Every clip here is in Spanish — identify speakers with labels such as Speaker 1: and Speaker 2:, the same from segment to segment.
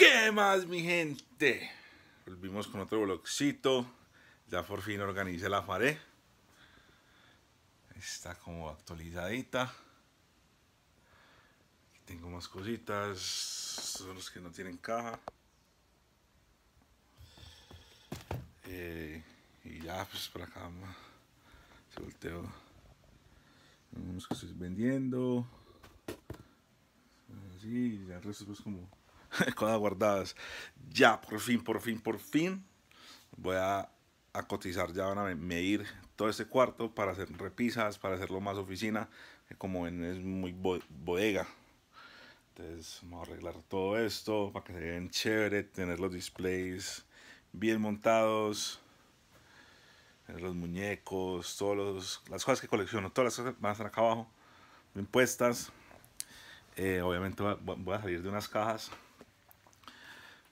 Speaker 1: ¿Qué más, mi gente? Volvimos con otro vlogcito. Ya por fin organicé la pared. Está como actualizadita. tengo más cositas. Son los que no tienen caja. Eh, y ya, pues por acá se volteó. Unos que estoy vendiendo. Así, ya el resto, pues como cosas guardadas. Ya, por fin, por fin, por fin. Voy a, cotizar, ya van a medir todo este cuarto para hacer repisas, para hacerlo más oficina. como ven, es muy bodega. Entonces, vamos a arreglar todo esto para que se vean chévere, tener los displays bien montados los muñecos, los, las cosas que colecciono, todas las cosas van a estar acá abajo, bien puestas. Eh, obviamente voy a salir de unas cajas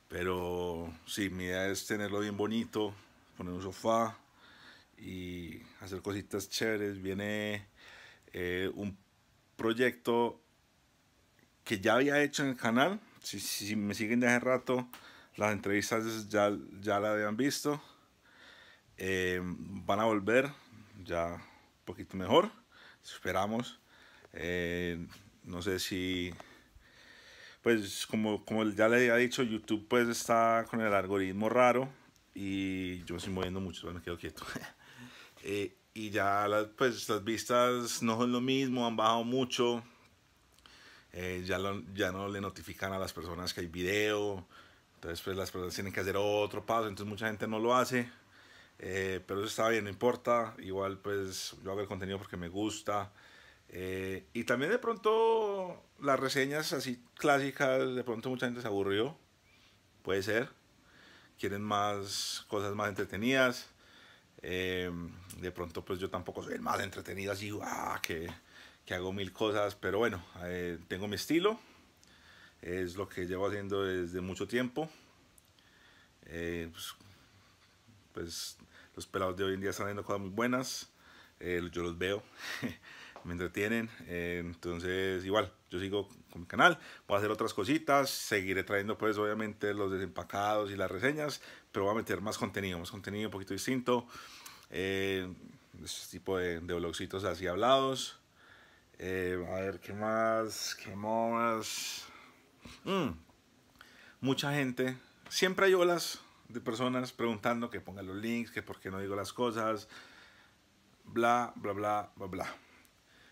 Speaker 1: pero sí, mi idea es tenerlo bien bonito, poner un sofá y hacer cositas chéveres. Viene eh, un proyecto que ya había hecho en el canal. Si, me siguen de hace rato, las entrevistas ya, ya la habían visto. Eh, van a volver ya un poquito mejor. Esperamos. Eh, no sé si pues como, como ya le había dicho, YouTube pues está con el algoritmo raro y yo me estoy moviendo mucho, bueno, quedo quieto. Eh, y ya las, pues las vistas no son lo mismo, han bajado mucho. Eh, ya, ya no le notifican a las personas que hay video. Entonces pues las personas tienen que hacer otro paso, entonces mucha gente no lo hace. Eh, pero eso está bien, no importa. Igual pues yo hago el contenido porque me gusta. Eh, y también de pronto las reseñas así clásicas, de pronto mucha gente se aburrió, puede ser. Quieren más cosas más entretenidas. Eh, de pronto pues yo tampoco soy el más entretenido así, ¡ah! que, hago mil cosas, pero bueno, eh, tengo mi estilo. Es lo que llevo haciendo desde mucho tiempo. Pues, pues, los pelados de hoy en día están haciendo cosas muy buenas. yo los veo. me entretienen. Eh, entonces, igual, yo sigo con mi canal, voy a hacer otras cositas, seguiré trayendo pues obviamente los desempacados y las reseñas, pero voy a meter más contenido, más contenido un poquito distinto, eh, este tipo de, blogcitos así hablados. Eh, a ver, ¿qué más? ¿Qué más? Mm, mucha gente, siempre hay olas de personas preguntando que pongan los links, que por qué no digo las cosas, bla, bla, bla, bla, bla.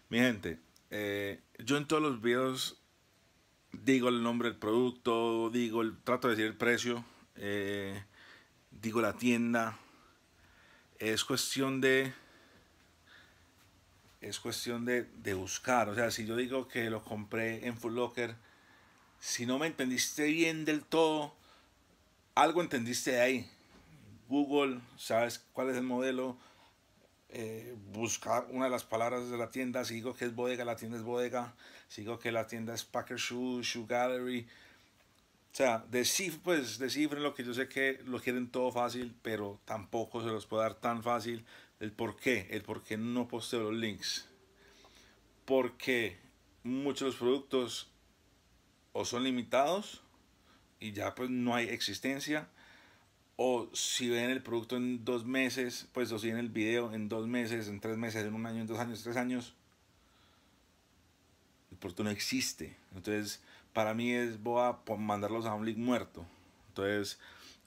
Speaker 1: Mi gente, eh, yo en todos los videos digo el nombre del producto, digo el, trato de decir el precio, eh, digo la tienda. Es cuestión de es cuestión de, de, buscar. O sea, si yo digo que lo compré en Full Locker, si no me entendiste bien del todo, algo entendiste de ahí. Google, sabes cuál es el modelo, eh, buscar una de las palabras de la tienda, sigo que es bodega, la tienda es bodega, sigo que la tienda es Packer Shoe, Shoe Gallery, o sea, pues, descifren, lo que yo sé que lo quieren todo fácil, pero tampoco se los puedo dar tan fácil el por qué, el por qué no posteo los links. Porque muchos los productos o son limitados y ya pues no hay existencia o si ven el producto en dos meses, pues o si ven el video en dos meses, en tres meses, en un año, en dos años, tres años, el producto no existe. Entonces, para mí es, voy a mandarlos a un link muerto. Entonces,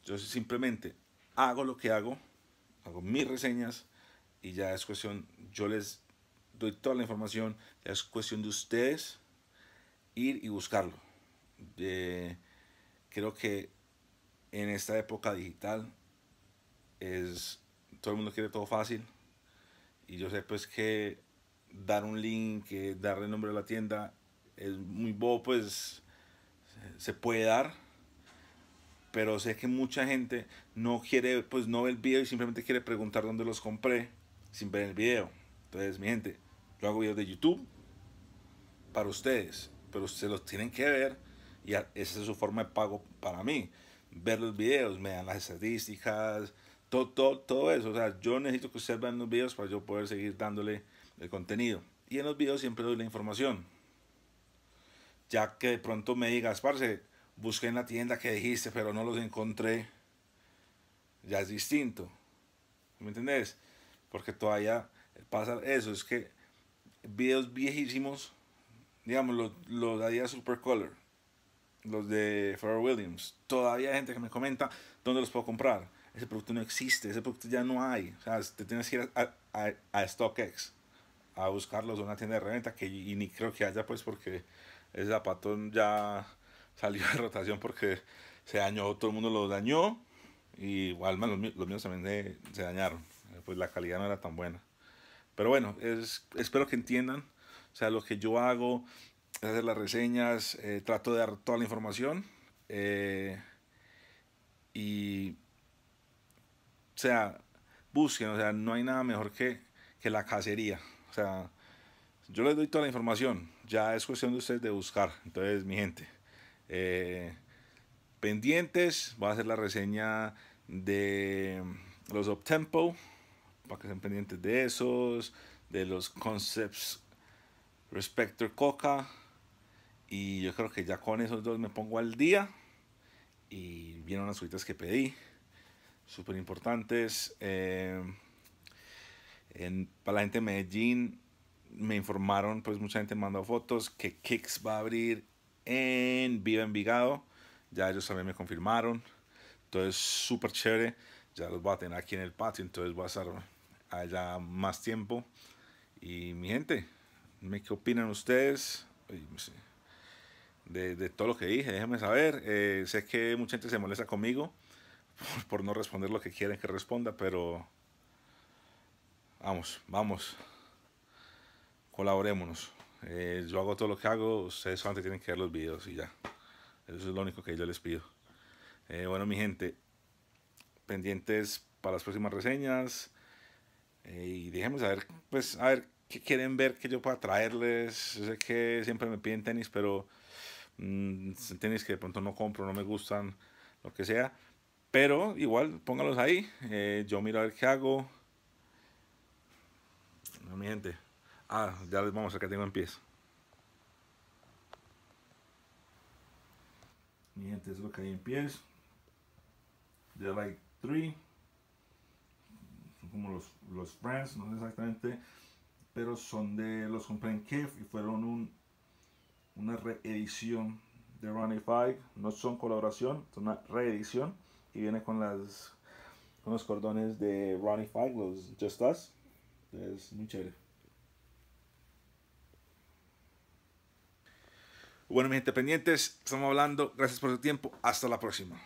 Speaker 1: yo simplemente hago lo que hago, hago mis reseñas y ya es cuestión, yo les doy toda la información, ya es cuestión de ustedes ir y buscarlo. Eh, creo que en esta época digital es todo el mundo quiere todo fácil y yo sé pues que dar un link, que darle el nombre a la tienda es muy bobo, pues se puede dar, pero sé que mucha gente no quiere, pues no ve el video y simplemente quiere preguntar dónde los compré sin ver el video. Entonces, mi gente, yo hago videos de YouTube para ustedes, pero ustedes los tienen que ver y esa es su forma de pago para mí ver los videos, me dan las estadísticas, todo, todo, eso. O sea, yo necesito que ustedes vean los videos para yo poder seguir dándole el contenido. Y en los videos siempre doy la información. Ya que de pronto me digas, parce, busqué en la tienda que dijiste, pero no los encontré. Ya es distinto. ¿Me entendés? Porque todavía pasa eso. Es que videos viejísimos, digamos, los, los Adidas Super Color los de Pharrell Williams. Todavía hay gente que me comenta dónde los puedo comprar. Ese producto no existe, ese producto ya no hay. O sea, te tienes que ir a, a, StockX a buscarlos en una tienda de reventa que ni creo que haya, pues, porque ese zapato ya salió de rotación porque se dañó, todo el mundo lo dañó. Y los, los míos también se, eh, se dañaron. Eh, pues la calidad no era tan buena. Pero bueno, es, espero que entiendan. O sea, lo que yo hago hacer las reseñas, eh, trato de dar toda la información. Eh, y, o sea, busquen, o sea, no hay nada mejor que, la cacería. O sea, yo les doy toda la información, ya es cuestión de ustedes de buscar. Entonces, mi gente, eh, pendientes, va a hacer la reseña de los Uptempo, para que estén pendientes de esos, de los Concepts Respector Coca, y yo creo que ya con esos dos me pongo al día. Y vieron las suitas que pedí. Súper importantes. Eh, para la gente de Medellín me informaron, pues mucha gente mandó fotos que Kicks va a abrir en Viva Envigado. Ya ellos también me confirmaron. Entonces, súper chévere. Ya los voy a tener aquí en el patio. Entonces, voy a estar allá más tiempo. Y mi gente, ¿qué opinan ustedes? de, todo lo que dije. Déjenme saber. Eh, sé que mucha gente se molesta conmigo por, no responder lo que quieren que responda, pero vamos, vamos. Colaborémonos. Eh, yo hago todo lo que hago, ustedes solamente tienen que ver los videos y ya. Eso es lo único que yo les pido. Eh, bueno, mi gente, pendientes para las próximas reseñas. y déjenme saber, pues, a ver qué quieren ver que yo pueda traerles. sé que siempre me piden tenis, pero mmm, que de pronto no compro, no me gustan, lo que sea. Pero igual, póngalos ahí. Eh, yo miro a ver qué hago. No gente Ah, ya les vamos, a que tengo en pies. Mi gente, es lo que hay en pies. the Light 3. Son como los, los brands, no sé exactamente. Pero son de. Los compré en Kef y fueron un una reedición de Ronnie Five. No son colaboración, es una reedición. Y viene con las con los cordones de Ronnie Five, los Just Us. Es muy chévere. Bueno, mi gente pendientes, estamos hablando. Gracias por su tiempo. Hasta la próxima.